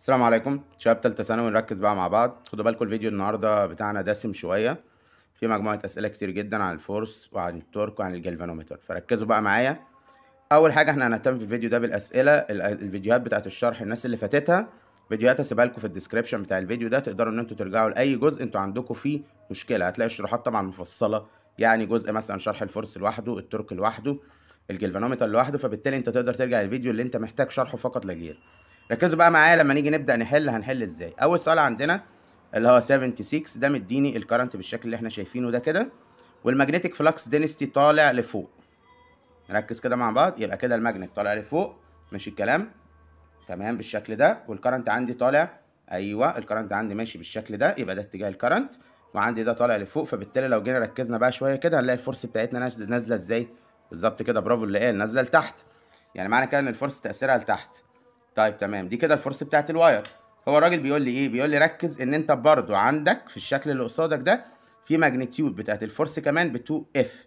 السلام عليكم شباب تالتة ثانوي نركز بقى مع بعض خدوا بالكم الفيديو النهارده بتاعنا دسم شوية في مجموعة أسئلة كتير جدا عن الفورس وعن التورك وعن الجلفانومتر فركزوا بقى معايا أول حاجة احنا هنهتم في الفيديو ده بالأسئلة الفيديوهات بتاعة الشرح الناس اللي فاتتها فيديوهات هسيبها لكم في الديسكربشن بتاع الفيديو ده تقدروا إن انتوا ترجعوا لأي جزء انتوا عندكم فيه مشكلة هتلاقي الشروحات طبعا مفصلة يعني جزء مثلا شرح الفورس لوحده التورك لوحده الجلفانومتر لوحده فبالتالي انت تقدر ترجع للفيديو اللي انت محتاج شرحه فقط لا غير ركزوا بقى معايا لما نيجي نبدا نحل هنحل ازاي اول سؤال عندنا اللي هو 76 ده مديني الكرنت بالشكل اللي احنا شايفينه ده كده والماجنتيك فلكس دينستي طالع لفوق نركز كده مع بعض يبقى كده الماجنت طالع لفوق ماشي الكلام تمام بالشكل ده والكرنت عندي طالع ايوه الكرنت عندي ماشي بالشكل ده يبقى ده اتجاه الكرنت وعندي ده طالع لفوق فبالتالي لو جينا ركزنا بقى شويه كده هنلاقي الفورس بتاعتنا نازله ازاي بالظبط كده برافو اللي قال نازله لتحت يعني معنى كده ان الفورس تاثيرها لتحت طيب تمام دي كده الفورس بتاعت الواير هو الراجل بيقول لي ايه بيقول لي ركز ان انت برضو عندك في الشكل اللي قصادك ده في ماجنتيود بتاعت الفورس كمان ب 2 اف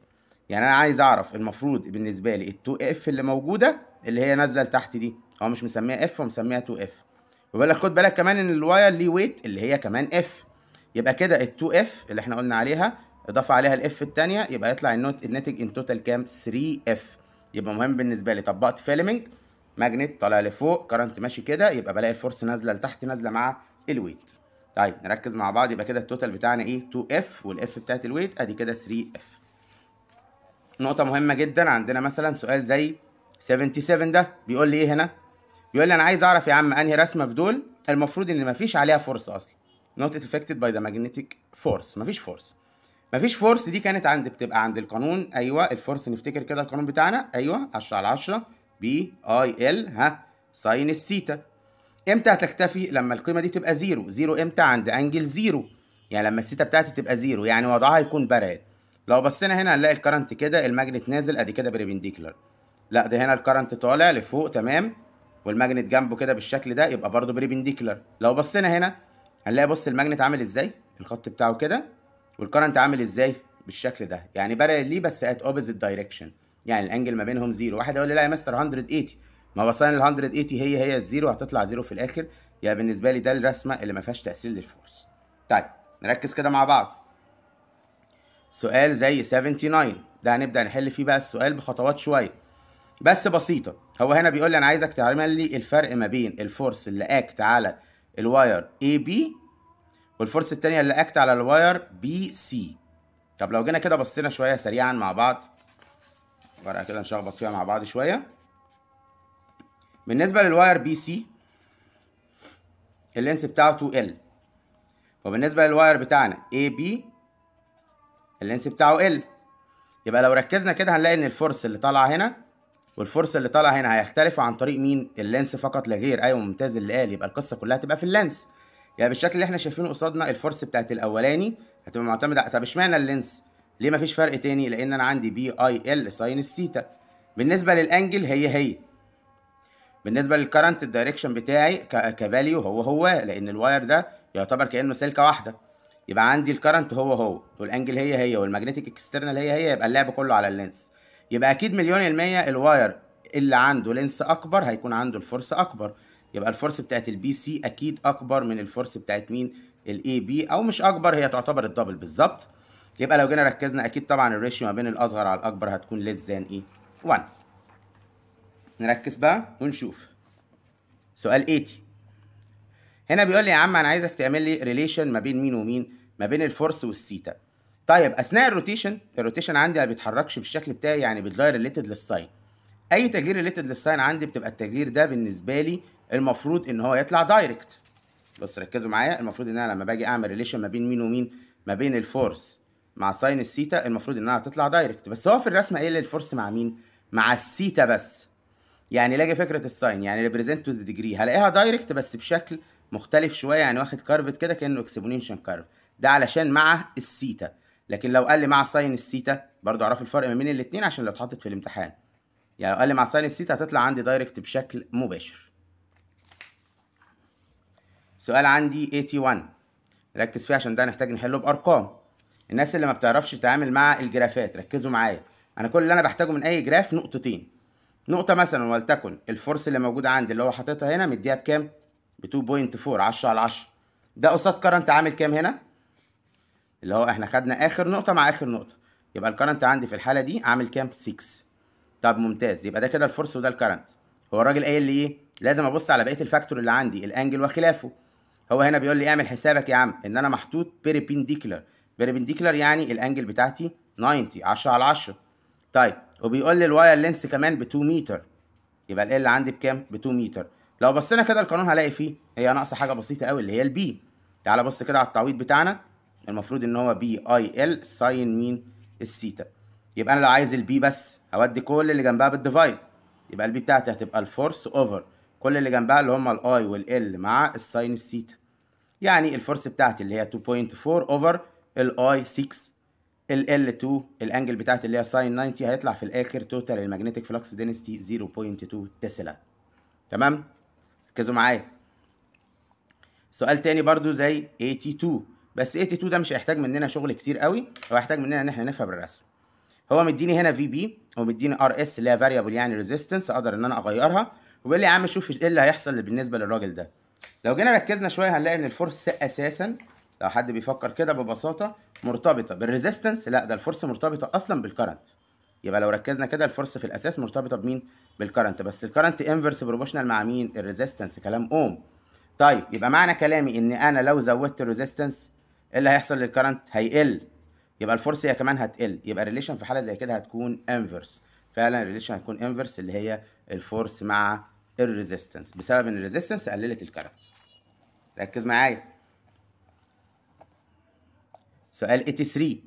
يعني انا عايز اعرف المفروض بالنسبه لي ال 2 اف اللي موجوده اللي هي نازله لتحت دي هو مش مسميها اف هو مسميها 2 اف لك خد بالك كمان ان الواير ليه ويت اللي هي كمان اف يبقى كده ال 2 اف اللي احنا قلنا عليها اضافه عليها الاف الثانيه يبقى يطلع النوت الناتج ان توتال كام 3 اف يبقى مهم بالنسبه لي طبقت فيلمنج ماجنت طالع لفوق كرنت ماشي كده يبقى بلاقي الفورس نازله لتحت نازله مع الويت طيب نركز مع بعض يبقى كده التوتال بتاعنا ايه 2F والاف بتاعت الويت ادي كده 3F نقطة مهمة جدا عندنا مثلا سؤال زي 77 ده بيقول لي ايه هنا بيقول لي انا عايز اعرف يا عم انهي رسمة في دول المفروض ان مفيش عليها فورس اصلا نوت افكتد باي ذا ماجنتيك فورس مفيش فورس مفيش فورس دي كانت عند بتبقى عند القانون ايوه الفورس نفتكر كده القانون بتاعنا ايوه 10 على 10 بي اي ال ها ساين الثيتا امتى هتختفي لما القيمه دي تبقى زيرو زيرو امتى عند انجل زيرو يعني لما الثيتا بتاعتي تبقى زيرو يعني وضعها يكون بارل لو بصينا هنا هنلاقي الكرنت كده الماجنت نازل ادي كده بريبنديكولار لا ده هنا الكرنت طالع لفوق تمام والماجنت جنبه كده بالشكل ده يبقى برضه بريبنديكولار لو بصينا هنا هنلاقي بص الماجنت عامل ازاي الخط بتاعه كده والكرنت عامل ازاي بالشكل ده يعني بارل ليه بس ات اوبوزيت دايركشن يعني الانجل ما بينهم زيرو واحد هيقول لي لا يا مستر 180 ما بصين ال 180 هي هي الزيرو هتطلع زيرو في الاخر يبقى يعني بالنسبه لي ده الرسمه اللي ما فيهاش تاثير للفورس طيب نركز كده مع بعض سؤال زي 79 ده هنبدا نحل فيه بقى السؤال بخطوات شويه بس بسيطه هو هنا بيقول لي انا عايزك تعمل لي الفرق ما بين الفورس اللي اكت على الواير اي بي والفورس الثانيه اللي اكت على الواير بي سي طب لو جينا كده بصينا شويه سريعا مع بعض ورقه كده نشخبط فيها مع بعض شويه بالنسبه للواير بي سي اللينس بتاعه 2 ال وبالنسبه للواير بتاعنا اي بي اللينس بتاعه ال يبقى لو ركزنا كده هنلاقي ان الفورس اللي طالعه هنا والفورس اللي طالعه هنا هيختلفوا عن طريق مين اللينس فقط لا غير ايوه ممتاز اللي قال يبقى القصه كلها هتبقى في اللينس يعني بالشكل اللي احنا شايفينه قصادنا الفورس بتاعت الاولاني هتبقى معتمده طب اشمعنى اللينس ليه مفيش فرق تاني لان انا عندي بي اي ال ساين الثيتا بالنسبه للانجل هي هي بالنسبه للكرنت الدايركشن بتاعي كفاليو هو هو لان الواير ده يعتبر كانه سلكه واحده يبقى عندي الكرنت هو هو والانجل هي هي والماجنتيك اكسترنال هي هي يبقى اللعب كله على اللينس يبقى اكيد مليون المية الواير اللي عنده لينس اكبر هيكون عنده الفرصه اكبر يبقى الفرص بتاعت البي سي اكيد اكبر من الفرص بتاعت مين الاي بي او مش اكبر هي تعتبر الدبل بالظبط يبقى لو جينا ركزنا اكيد طبعا الريشيو ما بين الاصغر على الاكبر هتكون ليس ذان ايه 1 نركز بقى ونشوف سؤال 80 هنا بيقول لي يا عم انا عايزك تعمل لي ريليشن ما بين مين ومين ما بين الفورس والثيتا طيب اثناء الروتيشن الروتيشن عندي ما بيتحركش بالشكل بتاعي يعني بيتغير ريليتد للساين اي تغيير ريليتد للساين عندي بتبقى التغيير ده بالنسبه لي المفروض ان هو يطلع دايركت بص ركزوا معايا المفروض ان انا لما باجي اعمل ريليشن ما بين مين ومين ما بين الفورس مع ساين السيتا المفروض انها هتطلع دايركت بس هو في الرسمه قايل الفورس مع مين مع السيتا بس يعني لاجي فكره الساين يعني ريبريزنت تو ذا ديجري هلاقيها دايركت بس بشكل مختلف شويه يعني واخد كارفت كده كانه اكسبونينشن كارف ده علشان مع السيتا لكن لو قال لي مع ساين السيتا برضو اعرف الفرق ما بين الاثنين عشان لو اتحطت في الامتحان يعني لو قال لي مع ساين السيتا هتطلع عندي دايركت بشكل مباشر سؤال عندي 81 ركز فيه عشان ده هنحتاج نحله بارقام الناس اللي ما بتعرفش تتعامل مع الجرافات ركزوا معايا انا كل اللي انا بحتاجه من اي جراف نقطتين نقطة مثلا ولتكن الفورس اللي موجودة عندي اللي هو حاططها هنا مديها بكام؟ ب 2.4 10 على 10 ده قصاد كرنت عامل كام هنا؟ اللي هو احنا خدنا اخر نقطة مع اخر نقطة يبقى الكرنت عندي في الحالة دي عامل كام؟ 6 طب ممتاز يبقى ده كده الفورس وده الكرنت هو الراجل قايل لي ايه؟ لازم ابص على بقية الفاكتور اللي عندي الانجل وخلافه هو هنا بيقول لي اعمل حسابك يا عم ان انا محطوط بيربنديكولار بيربنديكلر يعني الانجل بتاعتي 90 10 على 10 طيب وبيقول لي الواير لينس كمان ب 2 متر يبقى ال عندي بكام ب 2 متر لو بصينا كده القانون هلاقي فيه هي ناقصه حاجه بسيطه قوي اللي هي البي تعال بص كده على التعويض بتاعنا المفروض ان هو بي اي ال ساين مين السيتا يبقى انا لو عايز البي بس هودي كل اللي جنبها بالديفايد يبقى البي بتاعتي هتبقى الفورس اوفر كل اللي جنبها اللي هم الاي والال مع الساين السيتا يعني الفورس بتاعتي اللي هي 2.4 اوفر الاي 6 ال L2 الانجل بتاعت اللي هي ساين 90 هيطلع في الاخر توتال الماجنتيك فلكس دينستي 0.2 تسلا تمام ركزوا معايا سؤال تاني برضو زي 82 بس 82 ده مش هيحتاج مننا شغل كتير قوي هو هيحتاج مننا ان احنا نفهم الرسم هو مديني هنا في بي ومديني ار اس اللي هي فاريبل يعني ريزيستنس اقدر ان انا اغيرها وبيقول لي يا عم شوف ايه اللي هيحصل بالنسبه للراجل ده لو جينا ركزنا شويه هنلاقي ان الفورس اساسا لو حد بيفكر كده ببساطه مرتبطه بالريزيستنس لا ده الفورس مرتبطه اصلا بالكرنت يبقى لو ركزنا كده الفورس في الاساس مرتبطه بمين بالكرنت بس الكرنت انفرس بروبوشنال مع مين الريزيستنس كلام اوم طيب يبقى معنى كلامي ان انا لو زودت الريزيستنس ايه اللي هيحصل للكرنت هيقل يبقى الفورس هي كمان هتقل يبقى الريليشن في حاله زي كده هتكون انفرس فعلا الريليشن هتكون انفرس اللي هي الفورس مع الريزيستنس بسبب ان الريزيستنس قللت الكرنت ركز معايا سؤال 83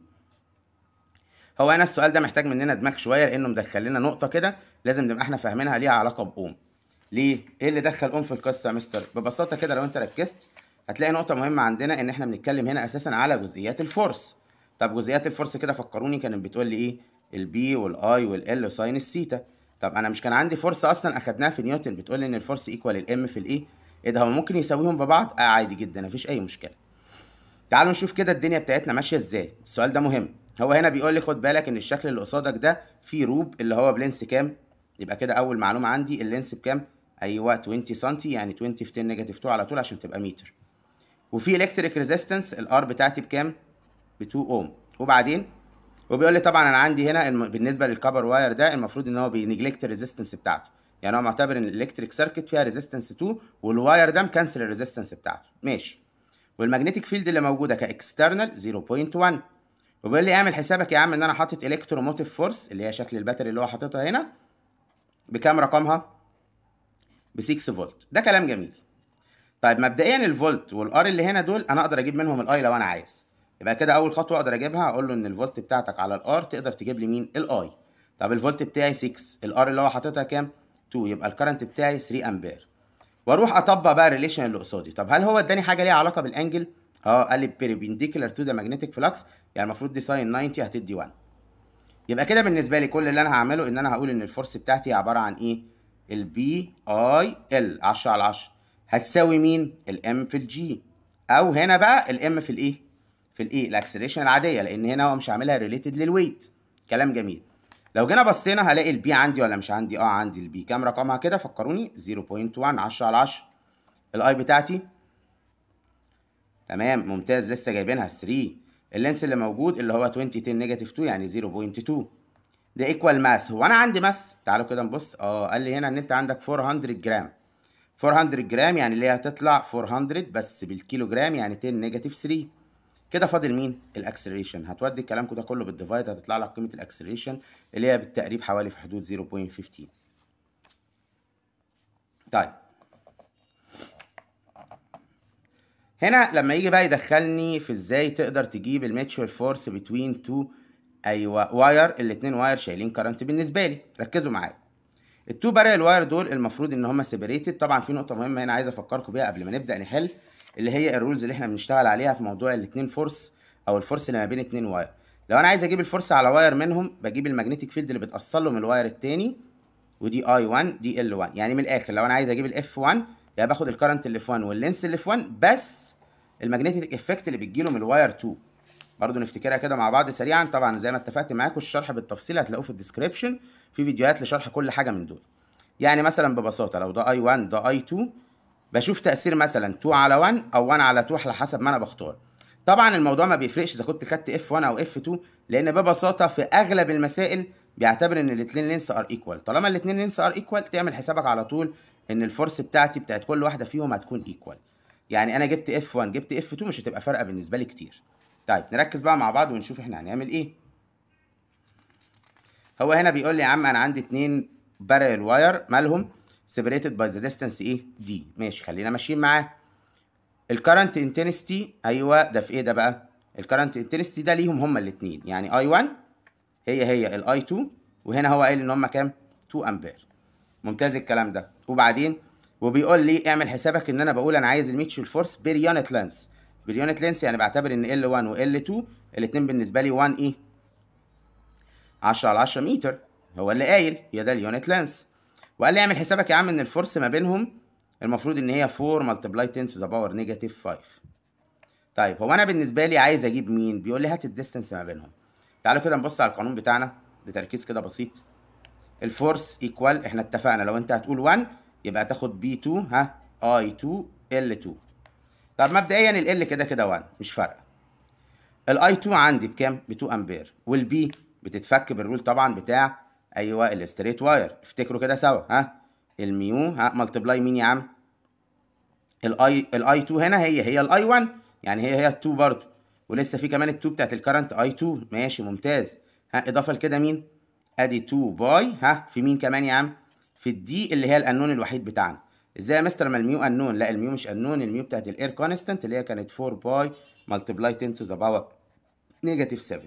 هو انا السؤال ده محتاج مننا دماغ شويه لانه مدخل لنا نقطه كده لازم نبقى احنا فاهمينها ليها علاقه باوم ليه ايه اللي دخل ام في القصه يا مستر ببساطه كده لو انت ركزت هتلاقي نقطه مهمه عندنا ان احنا بنتكلم هنا اساسا على جزئيات الفورس طب جزئيات الفورس كده فكروني كانت بتقول لي ايه البي والاي والال ساين الثيتا طب انا مش كان عندي فرصه اصلا اخدناها في نيوتن بتقول لي ان الفورس ايكوال الام في الايه e. ايه ده هو ممكن يساويهم ببعض آه عادي جدا مفيش اي مشكله تعالوا نشوف كده الدنيا بتاعتنا ماشيه ازاي السؤال ده مهم هو هنا بيقول لي خد بالك ان الشكل اللي قصادك ده فيه روب اللي هو بلينس كام يبقى كده اول معلومه عندي اللينس بكام ايوه 20 سم يعني 20 في 10 نيجاتيف 2 على طول عشان تبقى متر وفي الكتريك ريزيستنس الار بتاعتي بكام ب 2 اوم وبعدين وبيقول لي طبعا انا عندي هنا بالنسبه للكبر واير ده المفروض ان هو بينجلكت الريزيستنس بتاعته يعني هو معتبر ان الالكتريك سيركت فيها ريزيستنس 2 والواير ده مكنسل الريزيستنس بتاعته ماشي والماجنتيك فيلد اللي موجوده كاكسترنال 0.1 وبيقول لي اعمل حسابك يا عم ان انا حاطط الكتروموتيف فورس اللي هي شكل الباتري اللي هو حاططها هنا بكام رقمها ب 6 فولت ده كلام جميل طيب مبدئيا الفولت والار اللي هنا دول انا اقدر اجيب منهم الاي لو انا عايز يبقى كده اول خطوه اقدر اجيبها اقول له ان الفولت بتاعتك على الار تقدر تجيب لي مين الاي طب الفولت بتاعي 6 الار اللي هو حاططها كام 2 يبقى الكرنت بتاعي 3 امبير واروح اطبق بقى الريليشن اللي قصادي طب هل هو اداني حاجه ليها علاقه بالانجل اه قال لي بيربنديكولار تو ذا ماجنتيك فلكس يعني المفروض دي ساين 90 هتدي 1 يبقى كده بالنسبه لي كل اللي انا هعمله ان انا هقول ان الفورس بتاعتي عباره عن ايه البي اي ال 10 على 10 هتساوي مين الام في الجي او هنا بقى الام في الايه e، في الايه e، الاكسلريشن العاديه لان هنا هو مش عاملها ريليتد للويت كلام جميل لو جينا بصينا هلاقي البي عندي ولا مش عندي اه عندي البي كام رقمها كده فكروني 0.1 10 على 10 الاي بتاعتي تمام ممتاز لسه جايبينها 3 اللينس اللي موجود اللي هو 20 10 نيجاتيف 2 يعني 0.2 ده ايكوال ماس هو انا عندي ماس تعالوا كده نبص اه قال لي هنا ان انت عندك 400 جرام 400 جرام يعني اللي هي هتطلع 400 بس بالكيلو جرام يعني 10 نيجاتيف 3 كده فاضل مين الاكسلريشن هتودي الكلام ده كله بالديفايد هتطلع لك قيمه الاكسلريشن اللي هي بالتقريب حوالي في حدود 0.15 طيب هنا لما يجي بقى يدخلني في ازاي تقدر تجيب الميتشوال فورس بتوين تو ايوه واير الاتنين واير شايلين كرنت بالنسبه لي ركزوا معايا التو بارل واير دول المفروض ان هم سيبريتد طبعا في نقطه مهمه هنا عايز افكركم بيها قبل ما نبدا نحل اللي هي الرولز اللي احنا بنشتغل عليها في موضوع الاثنين فورس او الفورس اللي ما بين اثنين واير لو انا عايز اجيب الفورس على واير منهم بجيب المagnetic فيلد اللي بتاثر له من الواير الثاني ودي اي 1 دي ال 1 يعني من الاخر لو انا عايز اجيب الاف 1 يبقى باخد الكرنت اللي في 1 واللينس اللي في 1 بس المagnetic افكت اللي بتجيله من الواير 2 برضه نفتكرها كده مع بعض سريعا طبعا زي ما اتفقت معاكم الشرح بالتفصيل هتلاقوه في الديسكربشن في فيديوهات لشرح كل حاجه من دول يعني مثلا ببساطه لو ده اي 1 ده اي 2 بشوف تاثير مثلا 2 على 1 او 1 على 2 على حسب ما انا بختار طبعا الموضوع ما بيفرقش اذا كنت خدت اف 1 او اف 2 لان ببساطه في اغلب المسائل بيعتبر ان الاثنين لينس ار ايكوال طالما الاثنين لينس ار ايكوال تعمل حسابك على طول ان الفورس بتاعتي بتاعت كل واحده فيهم هتكون ايكوال يعني انا جبت اف 1 جبت اف 2 مش هتبقى فارقه بالنسبه لي كتير طيب نركز بقى مع بعض ونشوف احنا هنعمل ايه هو هنا بيقول لي يا عم انا عندي اتنين بارل واير مالهم سيبريتد باي ذا ديستانس ايه دي ماشي خلينا ماشيين معاه الكرنت انتنستي ايوه ده في ايه ده بقى الكرنت انتنستي ده ليهم هما الاثنين يعني اي 1 هي هي الاي 2 وهنا هو قايل ان هما كام 2 امبير ممتاز الكلام ده وبعدين وبيقول لي اعمل حسابك ان انا بقول انا عايز الميتشوال فورس بير يونت لينس بير يونت لينس يعني بعتبر ان ال 1 وال 2 الاثنين بالنسبه لي 1 ايه 10 على 10 متر هو اللي قايل هي ده اليونت لينس وقال لي اعمل حسابك يا عم ان الفورس ما بينهم المفروض ان هي 4 ملتبلاي 10 تو ذا باور نيجاتيف 5 طيب هو انا بالنسبه لي عايز اجيب مين بيقول لي هات الديستنس ما بينهم تعالوا كده نبص على القانون بتاعنا بتركيز كده بسيط الفورس ايكوال احنا اتفقنا لو انت هتقول 1 يبقى تاخد بي 2 ها اي 2 ال 2 طب مبدئيا ال كده كده 1 مش فارقه الاي 2 عندي بكام ب 2 امبير والبي بتتفك بالرول طبعا بتاع ايوه الاستريت واير افتكروا كده سوا ها الميو ها ملتبلاي مين يا عم الاي الاي 2 هنا هي هي الاي 1 يعني هي هي ال 2 برضه ولسه في كمان ال 2 بتاعت الكرنت اي 2 ماشي ممتاز ها اضافه لكده مين ادي 2 باي ها في مين كمان يا عم في الدي اللي هي الانون الوحيد بتاعنا ازاي يا مستر ما الميو انون لا الميو مش انون الميو بتاعت الاير كونستنت اللي هي كانت 4 باي ملتبلاي 10 تو ذا باور نيجاتيف 7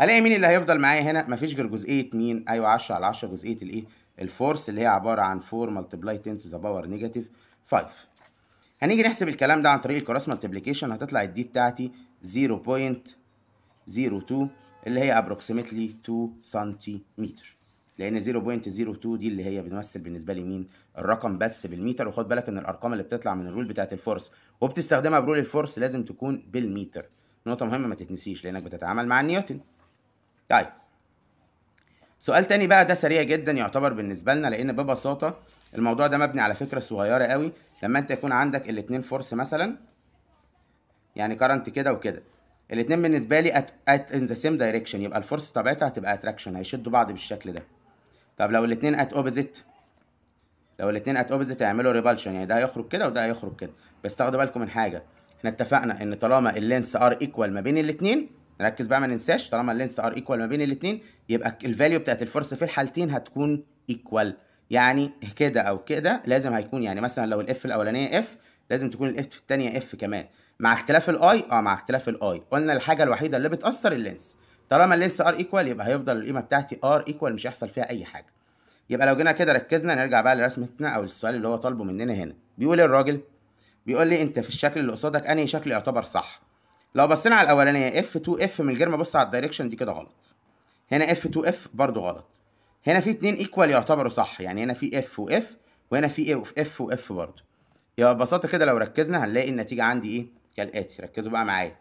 هلاقي مين اللي هيفضل معايا هنا مفيش غير جزئيه مين ايوه 10 على 10 جزئيه الايه الفورس اللي هي عباره عن 4 ملتبلاي 10 تو ذا باور نيجاتيف 5 هنيجي نحسب الكلام ده عن طريق الكروس ملتبليكيشن هتطلع الدي بتاعتي 0.02 اللي هي ابروكسيمتلي 2 سنتيمتر لان 0.02 دي اللي هي بتمثل بالنسبه لي مين الرقم بس بالمتر وخد بالك ان الارقام اللي بتطلع من الرول بتاعت الفورس وبتستخدمها برول الفورس لازم تكون بالمتر نقطه مهمه ما تتنسيش لانك بتتعامل مع النيوتن طيب سؤال تاني بقى ده سريع جدا يعتبر بالنسبه لنا لان ببساطه الموضوع ده مبني على فكره صغيره قوي لما انت يكون عندك الاثنين فورس مثلا يعني كرنت كده وكده الاثنين بالنسبه لي ات ان ذا سيم دايركشن يبقى الفورس طبيعتها هتبقى اتراكشن هيشدوا بعض بالشكل ده طب لو الاثنين ات اوبزيت لو الاثنين ات اوبزيت هيعملوا ريبالشن يعني ده هيخرج كده وده هيخرج كده بس تاخدوا بالكم من حاجه احنا اتفقنا ان طالما اللينس ار ايكوال ما بين الاثنين نركز بقى ما ننساش طالما اللينس ار ايكوال ما بين الاثنين يبقى الفاليو بتاعت الفرصه في الحالتين هتكون ايكوال يعني كده او كده لازم هيكون يعني مثلا لو الاف الاولانيه اف لازم تكون الاف الثانيه اف كمان مع اختلاف الاي اه مع اختلاف الاي قلنا الحاجه الوحيده اللي بتاثر اللينس طالما اللينس ار ايكوال يبقى هيفضل القيمه بتاعتي ار ايكوال مش هيحصل فيها اي حاجه يبقى لو جينا كده ركزنا نرجع بقى لرسمتنا او السؤال اللي هو طالبه مننا هنا بيقول إيه الراجل بيقول لي انت في الشكل اللي قصادك انهي شكل يعتبر صح لو بصينا على الاولانيه اف 2 اف من غير ما ابص على الدايركشن دي كده غلط هنا اف 2 اف برضو غلط هنا في اتنين ايكوال يعتبروا صح يعني هنا في اف واف وهنا في اف واف برضو يبقى ببساطه كده لو ركزنا هنلاقي النتيجه عندي ايه كالاتي ركزوا بقى معايا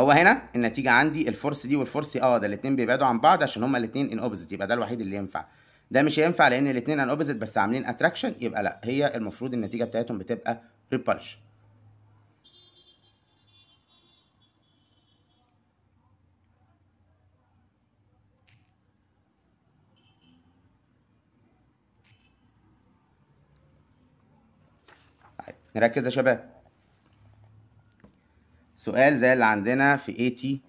هو هنا النتيجه عندي الفورس دي والفورس اه ده الاثنين بيبعدوا عن بعض عشان هما الاثنين ان اوبزيت يبقى ده الوحيد اللي ينفع ده مش هينفع لان الاثنين ان اوبزيت بس عاملين اتراكشن يبقى لا هي المفروض النتيجه بتاعتهم بتبقى ريبالشن نركز يا شباب سؤال زي اللي عندنا في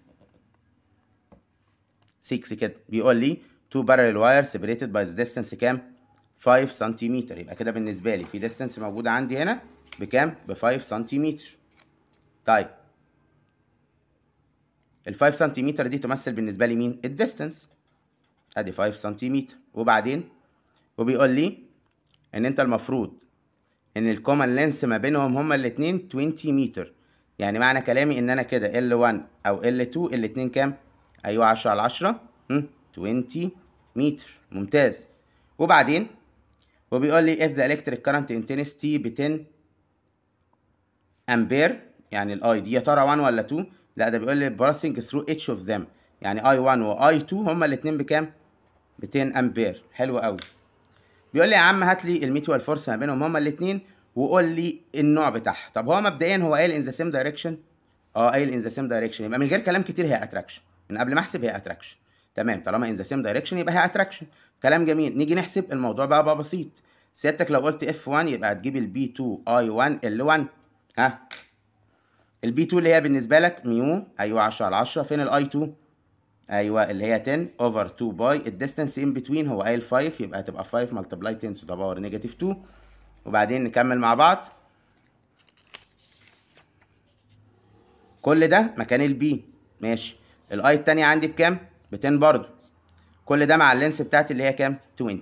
86 كده بيقول لي تو parallel wires separated by the distance كام 5 سنتيمتر يبقى كده بالنسبه لي في ديستنس موجوده عندي هنا بكام ب 5 سنتيمتر طيب ال 5 سنتيمتر دي تمثل بالنسبه لي مين الديستنس ادي 5 سنتيمتر وبعدين وبيقول لي ان انت المفروض ان الكومن لينس ما بينهم هما الاتنين 20 متر يعني معنى كلامي ان انا كده L1 او L2 الاتنين كام ايوه 10 على 10 20 متر ممتاز وبعدين وبيقول لي if the electric current intensity ب 10 امبير يعني الاي دي يا ترى 1 ولا 2 لا ده بيقول لي passing through each of them يعني I1 و I2 هما الاتنين بكام ب 10 امبير حلو قوي بيقول لي يا عم هات لي الميتوال فورس ما بينهم هما الاثنين وقول لي النوع بتاعها طب هو مبدئيا هو قايل ان ذا سيم دايركشن اه قايل ان ذا سيم دايركشن يبقى من غير كلام كتير هي اتراكشن من قبل ما احسب هي اتراكشن تمام طالما ان ذا سيم دايركشن يبقى هي اتراكشن كلام جميل نيجي نحسب الموضوع بقى بقى بسيط سيادتك لو قلت اف 1 يبقى هتجيب البي 2 اي 1 ال 1 ها البي 2 اللي هي بالنسبه لك ميو ايوه 10 على 10 فين الاي 2 ايوه اللي هي 10 اوفر 2 باي الديستانس ان بتوين هو قايل 5 يبقى هتبقى 5 ملتبلاي 10 تو ذا باور نيجاتيف 2 وبعدين نكمل مع بعض كل ده مكان البي ماشي الاي الثانيه عندي بكام؟ ب 10 برضه كل ده مع اللينس بتاعتي اللي هي كام؟ 20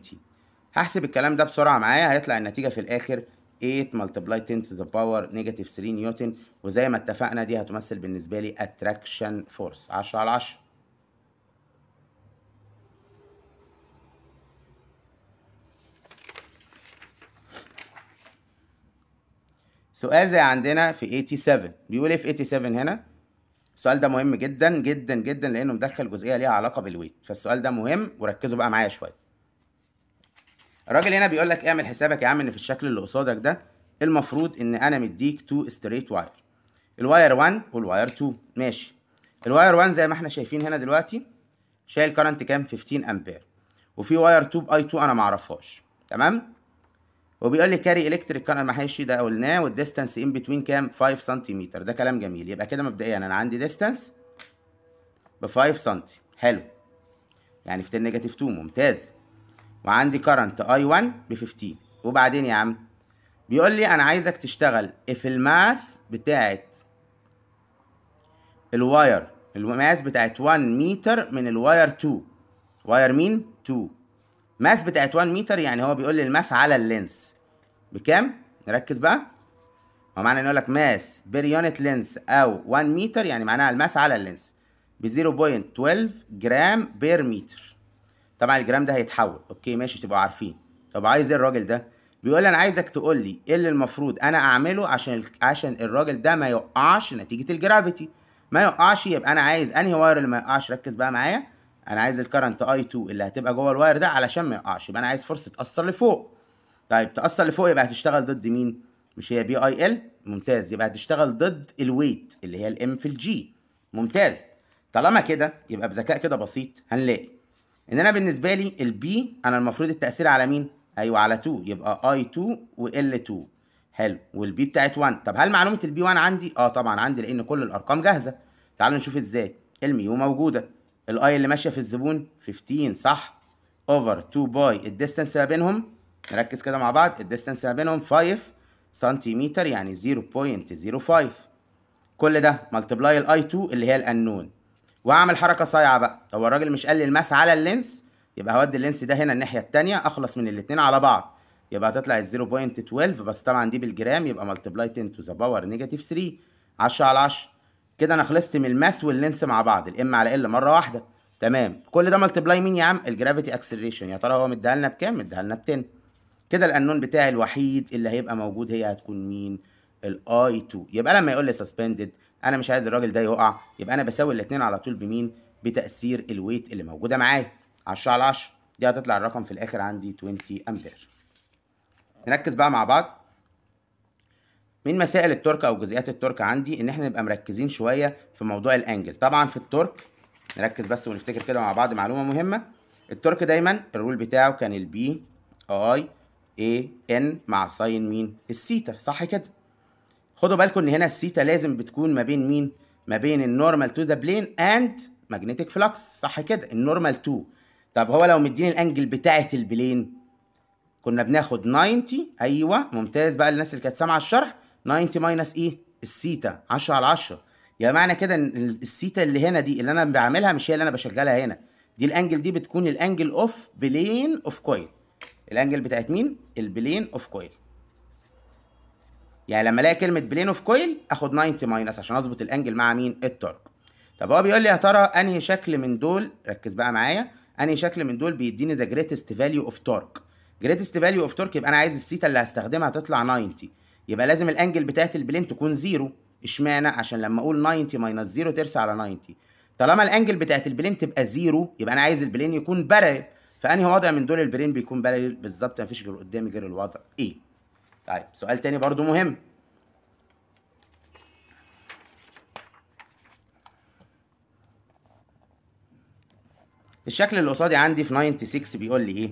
هحسب الكلام ده بسرعة معايا هيطلع النتيجة في الآخر 8 ملتبلاي 10 تو ذا باور نيجاتيف 3 نيوتن وزي ما اتفقنا دي هتمثل بالنسبة لي اتراكشن فورس 10 على 10 سؤال زي عندنا في 87 بيقول ايه في 87 هنا السؤال ده مهم جدا جدا جدا لانه مدخل جزئيه ليها علاقه بالويت فالسؤال ده مهم وركزوا بقى معايا شويه الراجل هنا بيقول لك اعمل حسابك يا عم ان في الشكل اللي قصادك ده المفروض ان انا مديك تو ستريت واير الواير 1 والواير 2 ماشي الواير 1 زي ما احنا شايفين هنا دلوقتي شايل كارنت كام 15 امبير وفي واير 2 باي 2 انا ما اعرفهاش تمام وبيقول لي كاري الكتريك كان المحاشي ده قلناه والديستانس ان بتوين كام 5 سنتيمتر ده كلام جميل يبقى كده مبدئيا انا عندي ديستانس ب 5 سم حلو يعني في 10 نيجاتيف 2 ممتاز وعندي كرنت اي 1 ب 15 وبعدين يا عم بيقول لي انا عايزك تشتغل في الماس بتاعت الواير الماس بتاعت 1 متر من الواير 2 واير مين 2 ماس بتاعت 1 متر يعني هو بيقول لي الماس على اللينس بكام نركز بقى هو معنى ان يقول لك ماس بير يونت لينس او 1 متر يعني معناها الماس على اللينس ب 0.12 جرام بير متر طبعا الجرام ده هيتحول اوكي ماشي تبقوا عارفين طب عايز ايه الراجل ده بيقول لي انا عايزك تقول لي ايه اللي المفروض انا اعمله عشان عشان الراجل ده ما يقعش نتيجه الجرافيتي ما يقعش يبقى انا عايز انهي واير اللي ما يقعش ركز بقى معايا انا عايز الكرنت اي 2 اللي هتبقى جوه الواير ده علشان ما يقعش يبقى انا عايز فرصه تاثر لفوق طيب تاثر لفوق يبقى هتشتغل ضد مين مش هي بي اي ال ممتاز يبقى هتشتغل ضد الويت اللي هي الام في الجي ممتاز طالما كده يبقى بذكاء كده بسيط هنلاقي ان انا بالنسبه لي البي انا المفروض التاثير على مين ايوه على 2 يبقى اي 2 وال 2 حلو والبي بتاعت 1 طب هل معلومه البي 1 عندي اه طبعا عندي لان كل الارقام جاهزه تعالوا نشوف ازاي الميو موجوده الاي اللي ماشيه في الزبون 15 صح اوفر 2 باي الديستانس ما بينهم نركز كده مع بعض الديستانس ما بينهم 5 سنتيمتر يعني 0.05 كل ده ملتبلاي الاي 2 اللي هي الانون واعمل حركه صايعه بقى هو الراجل مش قال لي الماس على اللينس يبقى هودي اللينس ده هنا الناحيه الثانيه اخلص من الاثنين على بعض يبقى هتطلع ال 0.12 بس طبعا دي بالجرام يبقى ملتبلاي 10 تو ذا باور نيجاتيف 3 10 على 10 كده انا خلصت من الماس واللينس مع بعض الام على ال مره واحده تمام كل ده ملتبلاي مين يا عم الجرافيتي اكسلريشن يا ترى هو مديها لنا بكام مديها لنا ب 10 كده الانون بتاعي الوحيد اللي هيبقى موجود هي هتكون مين الاي 2 يبقى لما يقول لي سسبندد انا مش عايز الراجل ده يقع يبقى انا بساوي الاثنين على طول بمين بتاثير الويت اللي موجوده معايا 10 على 10 دي هتطلع الرقم في الاخر عندي 20 امبير نركز بقى مع بعض من مسائل التورك او جزئيات التورك عندي ان احنا نبقى مركزين شويه في موضوع الانجل طبعا في التورك نركز بس ونفتكر كده مع بعض معلومه مهمه التورك دايما الرول بتاعه كان البي اي اي ان مع ساين مين السيتا صح كده خدوا بالكم ان هنا السيتا لازم بتكون ما بين مين ما بين النورمال تو ذا بلين اند ماجنتيك فلكس صح كده النورمال تو طب هو لو مديني الانجل بتاعه البلين كنا بناخد 90 ايوه ممتاز بقى الناس اللي كانت سامعه الشرح 90 ماينس ايه السيتا 10 على 10 يبقى يعني معنى كده ان السيتا اللي هنا دي اللي انا بعملها مش هي اللي انا بشغلها هنا دي الانجل دي بتكون الانجل اوف بلين اوف كويل الانجل بتاعت مين البلين اوف كويل يعني لما الاقي كلمه بلين اوف كويل اخد 90 ماينس عشان اظبط الانجل مع مين التورك طب هو بيقول لي يا ترى انهي شكل من دول ركز بقى معايا انهي شكل من دول بيديني ذا جريتست فاليو اوف تورك جريتست فاليو اوف تورك يبقى انا عايز السيتا اللي هستخدمها تطلع 90 يبقى لازم الانجل بتاعت البلين تكون زيرو اشمعنى عشان لما اقول 90 ماينس زيرو ترسى على 90 طالما الانجل بتاعت البلين تبقى زيرو يبقى انا عايز البلين يكون بارل فانهي وضع من دول البلين بيكون بارل بالظبط مفيش غير قدامي غير الوضع ايه طيب سؤال تاني برضو مهم الشكل اللي قصادي عندي في 96 بيقول لي ايه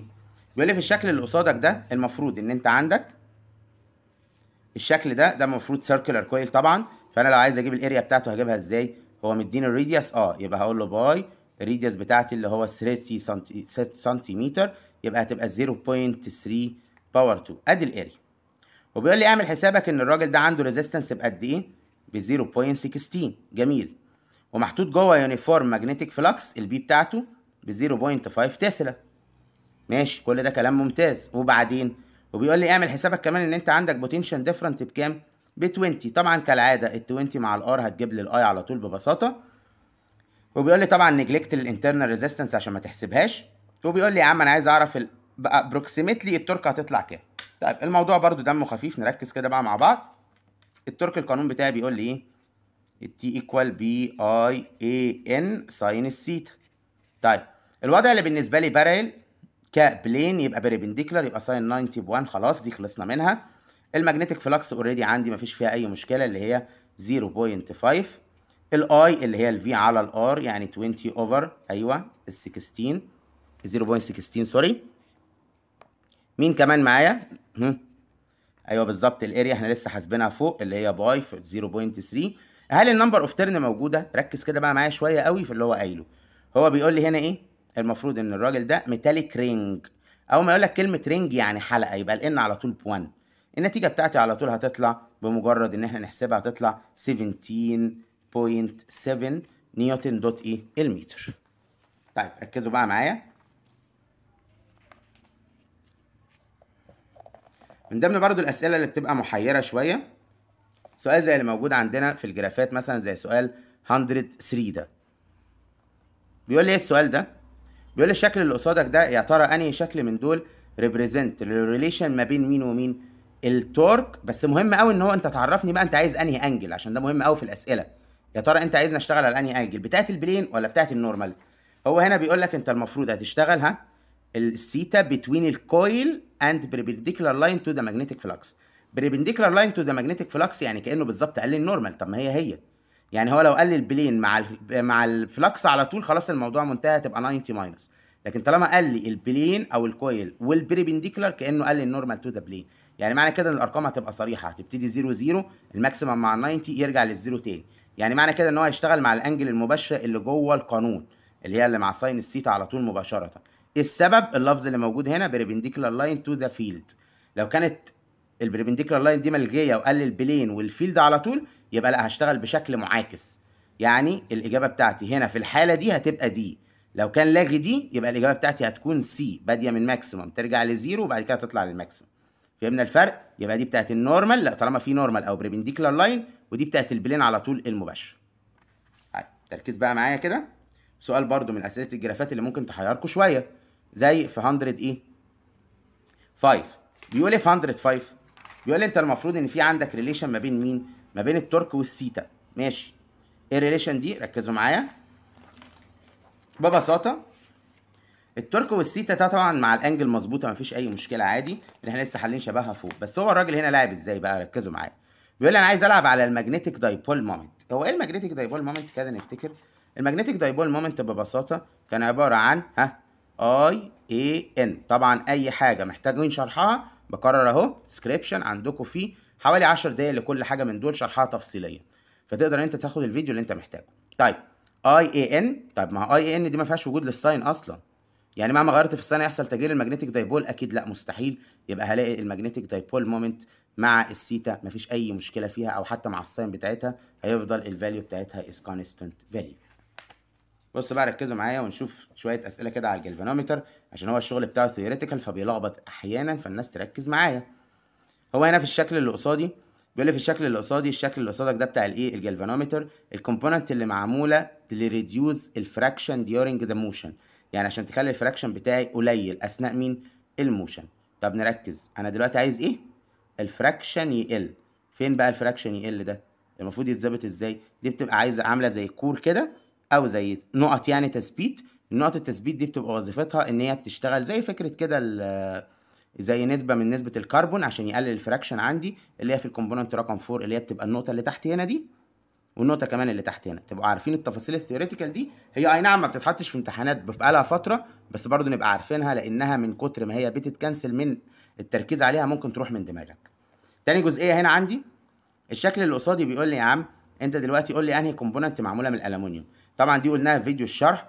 بيقول لي في الشكل اللي قصادك ده المفروض ان انت عندك الشكل ده ده المفروض سيركلر كويل طبعا فانا لو عايز اجيب الاريا بتاعته هجيبها ازاي هو مديني الريديوس اه يبقى هقول له باي الريديوس بتاعتي اللي هو 30 سنتيمتر يبقى هتبقى 0.3 باور 2 ادي الاريا وبيقول لي اعمل حسابك ان الراجل ده عنده ريزيستنس بقد ايه ب 0.16 جميل ومحطوط جوه يونيفورم ماجنتيك فلكس البي بتاعته ب 0.5 تسلا ماشي كل ده كلام ممتاز وبعدين وبيقول لي اعمل حسابك كمان ان انت عندك بوتنشال ديفرنت بكام ب 20 طبعا كالعاده ال 20 مع الار هتجيب لي الاي على طول ببساطه وبيقول لي طبعا نجلكت الانترنال ريزيستنس عشان ما تحسبهاش وبيقول لي يا عم انا عايز اعرف ابروكسيميتلي التورك هتطلع كام طيب الموضوع برده دمه خفيف نركز كده بقى مع بعض التورك القانون بتاعي بيقول لي ايه التي ايكوال بي اي ان ساين السيتا طيب الوضع اللي بالنسبه لي بارل كبلين يبقى بربنديكولار يبقى ساين 91 1 خلاص دي خلصنا منها الماجنتيك فلكس اوريدي عندي مفيش فيها اي مشكله اللي هي 0.5 الاي اللي هي الفي على الار يعني 20 اوفر ايوه ال 16 0.16 سوري مين كمان معايا ايوه بالظبط الاريا احنا لسه حاسبينها فوق اللي هي باي 0.3 هل النمبر اوف تيرن موجوده ركز كده بقى معايا شويه قوي في اللي هو قايله هو بيقول لي هنا ايه المفروض ان الراجل ده ميتاليك رينج اول ما يقول لك كلمه رينج يعني حلقه يبقى الان على طول ب1 النتيجه بتاعتي على طول هتطلع بمجرد ان احنا نحسبها هتطلع 17.7 نيوتن دوت اي المتر طيب ركزوا بقى معايا من ضمن برضو الاسئله اللي بتبقى محيره شويه سؤال زي اللي موجود عندنا في الجرافات مثلا زي سؤال 103 ده بيقول لي ايه السؤال ده بيقول الشكل اللي قصادك ده يا ترى انهي شكل من دول ريبريزنت الريليشن ما بين مين ومين التورك بس مهم قوي ان هو انت تعرفني بقى انت عايز انهي انجل عشان ده مهم قوي في الاسئله يا ترى انت عايزني اشتغل على انهي انجل بتاعه البلين ولا بتاعه النورمال هو هنا بيقول لك انت المفروض هتشتغل ها السيتا بتوين الكويل اند بربنديكولار لاين تو ذا ماجنتيك فلكس بربنديكولار لاين تو ذا ماجنتيك فلكس يعني كانه بالظبط قال لي النورمال طب ما هي هي يعني هو لو قال لي البلين مع مع الفلكس على طول خلاص الموضوع منتهي تبقى 90 ماينس لكن طالما قال لي البلين او الكويل والبريبنديكولار كانه قال لي النورمال تو ذا بلين يعني معنى كده ان الارقام هتبقى صريحه هتبتدي 0 0 الماكسيمم مع 90 يرجع للزيرو تاني يعني معنى كده ان هو هيشتغل مع الانجل المباشره اللي جوه القانون اللي هي اللي مع ساين السيتا على طول مباشره السبب اللفظ اللي موجود هنا بريبنديكولار لاين تو ذا فيلد لو كانت البريبنديكولار لاين دي ملغيه وقلل البلين والفيلد على طول يبقى لا هشتغل بشكل معاكس يعني الاجابه بتاعتي هنا في الحاله دي هتبقى دي لو كان لاغي دي يبقى الاجابه بتاعتي هتكون سي باديه من ماكسيمم ترجع لزيرو وبعد كده تطلع للماكسيمم فهمنا الفرق يبقى دي بتاعت النورمال لا طالما في نورمال او بريبنديكولار لاين ودي بتاعت البلين على طول المباشر طيب، تركيز بقى معايا كده سؤال برضو من اسئله الجرافات اللي ممكن تحيركم شويه زي في 100 ايه 5 بيقول ايه في 105 بيقول لي انت المفروض ان في عندك ريليشن ما بين مين ما بين التورك والسيتا ماشي ايه الريليشن دي ركزوا معايا ببساطه التورك والسيتا ده طبعا مع الانجل مظبوطه مفيش اي مشكله عادي اللي احنا لسه حالين شبهها فوق بس هو الراجل هنا لاعب ازاي بقى ركزوا معايا بيقول لي انا عايز العب على الماجنتيك دايبول مومنت هو ايه الماجنتيك دايبول مومنت كده نفتكر الماجنتيك دايبول مومنت ببساطه كان عباره عن ها اي اي ان طبعا اي حاجه محتاجين شرحها بكرر اهو ديسكريبشن عندكم فيه حوالي 10 دقايق لكل حاجه من دول شرحها تفصيليا فتقدر انت تاخد الفيديو اللي انت محتاجه طيب اي اي ان طيب ما اي ان دي ما فيهاش وجود للساين اصلا يعني مهما غيرت في الساين يحصل تغيير الماجنتيك دايبول اكيد لا مستحيل يبقى هلاقي الماجنتيك دايبول مومنت مع السيتا مفيش اي مشكله فيها او حتى مع الساين بتاعتها هيفضل الفاليو بتاعتها از كونستنت فاليو بص بقى ركزوا معايا ونشوف شويه اسئله كده على الجلفانومتر عشان هو الشغل بتاعه ثيوريتيكال فبيلخبط احيانا فالناس تركز معايا هو هنا في الشكل اللي قصادي بيقول لي في الشكل اللي قصادي الشكل اللي قصادك ده بتاع الايه الجلفانومتر الكومبوننت اللي معموله لريديوز الفراكشن ديورنج ذا موشن يعني عشان تخلي الفراكشن بتاعي قليل اثناء مين الموشن طب نركز انا دلوقتي عايز ايه الفراكشن يقل فين بقى الفراكشن يقل ده المفروض يتظبط ازاي دي بتبقى عايزه عامله زي كور كده او زي نقط يعني تثبيت نقط التثبيت دي بتبقى وظيفتها ان هي بتشتغل زي فكره كده زي نسبه من نسبه الكربون عشان يقلل الفراكشن عندي اللي هي في الكومبوننت رقم 4 اللي هي بتبقى النقطه اللي تحت هنا دي والنقطه كمان اللي تحت هنا تبقوا عارفين التفاصيل الثيوريتيكال دي هي اي نعم ما بتتحطش في امتحانات بقى لها فتره بس برضو نبقى عارفينها لانها من كتر ما هي بتتكنسل من التركيز عليها ممكن تروح من دماغك تاني جزئيه هنا عندي الشكل اللي قصادي بيقول لي يا عم انت دلوقتي قول لي انهي كومبوننت معموله من الالومنيوم طبعا دي قلناها في فيديو الشرح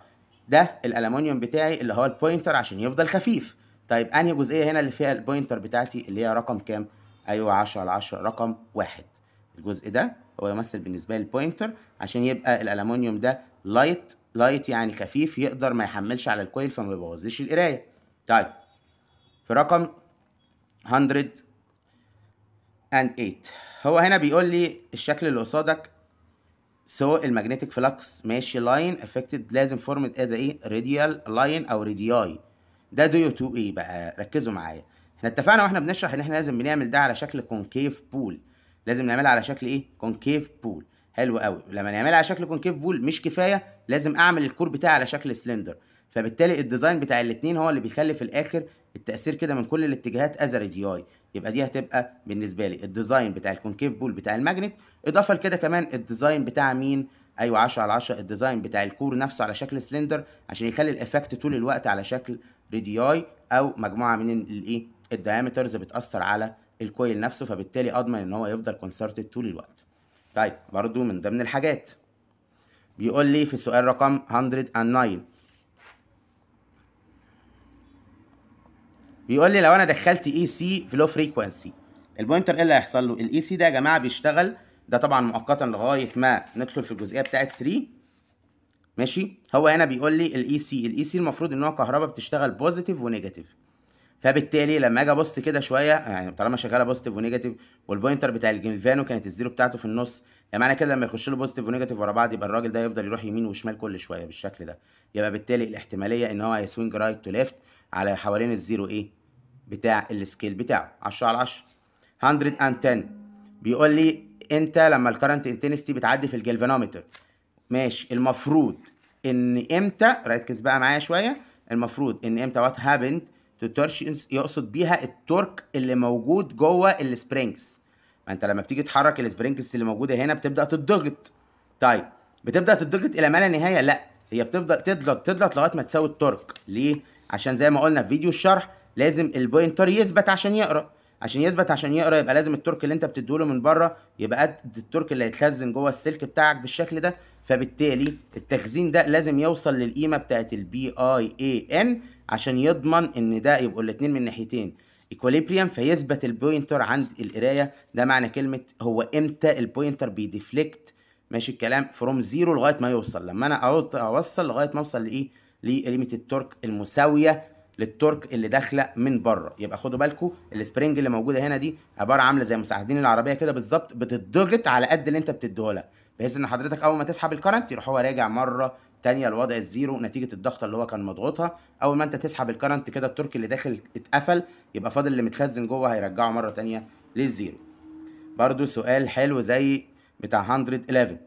ده الالومنيوم بتاعي اللي هو البوينتر عشان يفضل خفيف طيب انهي جزئيه هنا اللي فيها البوينتر بتاعتي اللي هي رقم كام ايوه 10 على 10 رقم واحد الجزء ده هو يمثل بالنسبه لي البوينتر عشان يبقى الالومنيوم ده لايت لايت يعني خفيف يقدر ما يحملش على الكويل فما يبوظليش القرايه طيب في رقم 108 هو هنا بيقول لي الشكل اللي قصادك سو الماجنتيك فلكس ماشي لاين افكتد لازم فورمة ايه ده ايه راديال لاين او ريدياي ده ديو تو ايه بقى ركزوا معايا احنا اتفقنا واحنا بنشرح ان احنا لازم بنعمل ده على شكل كونكيف بول لازم نعملها على شكل ايه كونكيف بول حلو قوي لما نعملها على شكل كونكيف بول مش كفايه لازم اعمل الكور بتاعي على شكل سلندر فبالتالي الديزاين بتاع الاثنين هو اللي بيخلي في الاخر التاثير كده من كل الاتجاهات از دي اي يبقى دي هتبقى بالنسبه لي الديزاين بتاع الكونكيف بول بتاع الماجنت اضافه لكده كمان الديزاين بتاع مين ايوه 10 على 10 الديزاين بتاع الكور نفسه على شكل سلندر عشان يخلي الافكت طول الوقت على شكل ريدياي او مجموعه من الايه الديامترز بتاثر على الكويل نفسه فبالتالي اضمن ان هو يفضل كونسرتد طول الوقت طيب برضو من ضمن الحاجات بيقول لي في السؤال رقم 109 بيقول لي لو انا دخلت اي e سي في لو فريكوانسي البوينتر ايه اللي هيحصل له الاي سي e ده يا جماعه بيشتغل ده طبعا مؤقتا لغايه ما ندخل في الجزئيه بتاعه 3 ماشي هو هنا بيقول لي الاي سي e الاي سي المفروض ان هو كهرباء بتشتغل بوزيتيف ونيجاتيف فبالتالي لما اجي ابص كده شويه يعني طالما شغاله بوزيتيف ونيجاتيف والبوينتر بتاع الجنفانو كانت الزيرو بتاعته في النص يعني معنى كده لما يخش له بوزيتيف ونيجاتيف ورا بعض يبقى الراجل ده يفضل يروح يمين وشمال كل شويه بالشكل ده يبقى بالتالي الاحتماليه ان هو هيسوينج رايت تو ليفت على حوالين الزيرو ايه بتاع السكيل بتاعه 10 على 10 110 بيقول لي انت لما الكرنت انتنستي بتعدي في الجلفانومتر ماشي المفروض ان امتى ركز بقى معايا شويه المفروض ان امتى وات هابند تو تورشنز يقصد بيها التورك اللي موجود جوه السبرينجز ما انت لما بتيجي تحرك السبرينجز اللي موجوده هنا بتبدا تضغط طيب بتبدا تضغط الى ما لا نهايه لا هي بتبدا تضغط تضغط لغايه ما تساوي التورك ليه عشان زي ما قلنا في فيديو الشرح لازم البوينتر يثبت عشان يقرا عشان يثبت عشان يقرا يبقى لازم التورك اللي انت بتديه من بره يبقى قد التورك اللي هيتخزن جوه السلك بتاعك بالشكل ده فبالتالي التخزين ده لازم يوصل للقيمه بتاعت البي اي اي ان عشان يضمن ان ده يبقوا الاثنين من ناحيتين ايكوليبريم فيثبت البوينتر عند القرايه ده معنى كلمه هو امتى البوينتر بيديفليكت ماشي الكلام فروم زيرو لغايه ما يوصل لما انا اوصل لغايه ما اوصل لايه لقيمه التورك المساويه للتورك اللي داخله من بره يبقى خدوا بالكم السبرنج اللي موجوده هنا دي عباره عامله زي مساعدين العربيه كده بالظبط بتضغط على قد اللي انت بتديه لها بحيث ان حضرتك اول ما تسحب الكرنت يروح هو راجع مره ثانيه لوضع الزيرو نتيجة الضغطة اللي هو كان مضغوطها أول ما أنت تسحب الكرنت كده التورك اللي داخل اتقفل يبقى فاضل اللي متخزن جوه هيرجعه مرة ثانيه للزيرو برده سؤال حلو زي بتاع 111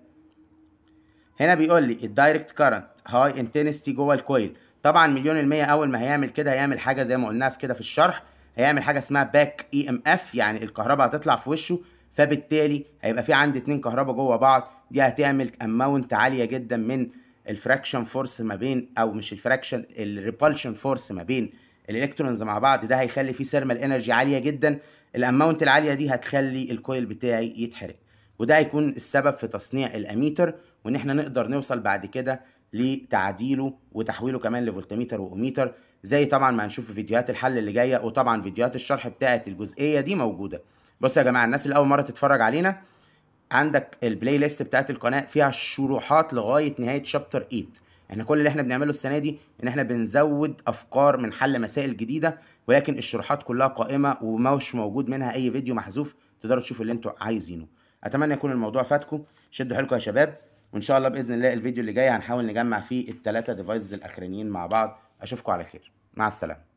هنا بيقول لي الدايركت كارنت هاي انتنستي جوه الكويل طبعا مليون المية اول ما هيعمل كده هيعمل حاجة زي ما قلناها في كده في الشرح هيعمل حاجة اسمها باك اي ام اف يعني الكهرباء هتطلع في وشه فبالتالي هيبقى في عندي اتنين كهرباء جوه بعض دي هتعمل اماونت عالية جدا من الفراكشن فورس ما بين او مش الفراكشن الريبالشن فورس ما بين الالكترونز مع بعض ده هيخلي فيه ثيرمال انرجي عاليه جدا الاماونت العاليه دي هتخلي الكويل بتاعي يتحرق وده هيكون السبب في تصنيع الاميتر وان احنا نقدر نوصل بعد كده لتعديله وتحويله كمان لفولتميتر واوميتر زي طبعا ما هنشوف في فيديوهات الحل اللي جايه وطبعا فيديوهات الشرح بتاعه الجزئيه دي موجوده بصوا يا جماعه الناس اللي اول مره تتفرج علينا عندك البلاي ليست بتاعه القناه فيها شروحات لغايه نهايه شابتر 8 احنا كل اللي احنا بنعمله السنه دي ان احنا بنزود افكار من حل مسائل جديده ولكن الشروحات كلها قائمه ومش موجود منها اي فيديو محذوف تقدروا تشوفوا اللي انتوا عايزينه اتمنى يكون الموضوع فاتكم شدوا حيلكم يا شباب وان شاء الله باذن الله الفيديو اللي جاي هنحاول نجمع فيه الثلاثه ديفايسز الاخرانيين مع بعض اشوفكم على خير مع السلامه